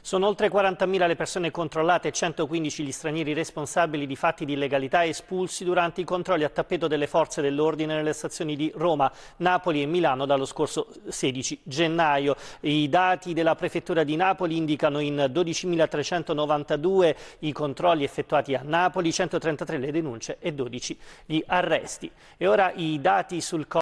Sono oltre 40.000 le persone controllate e 115 gli stranieri responsabili di fatti di illegalità espulsi durante i controlli a tappeto delle forze dell'ordine nelle stazioni di Roma, Napoli e Milano dallo scorso 16 gennaio. I dati della prefettura di Napoli indicano in 12.392 i controlli effettuati a Napoli, 133 le denunce e 12 gli arresti. E ora i dati sul